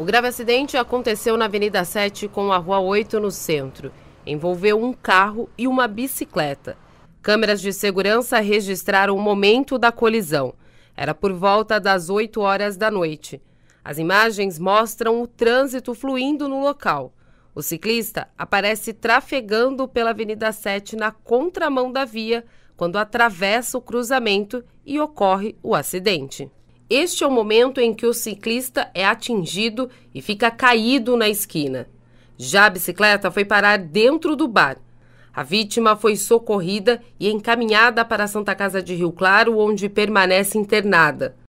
O grave acidente aconteceu na Avenida 7 com a Rua 8 no centro. Envolveu um carro e uma bicicleta. Câmeras de segurança registraram o momento da colisão. Era por volta das 8 horas da noite. As imagens mostram o trânsito fluindo no local. O ciclista aparece trafegando pela Avenida 7 na contramão da via quando atravessa o cruzamento e ocorre o acidente. Este é o momento em que o ciclista é atingido e fica caído na esquina. Já a bicicleta foi parar dentro do bar. A vítima foi socorrida e encaminhada para a Santa Casa de Rio Claro, onde permanece internada.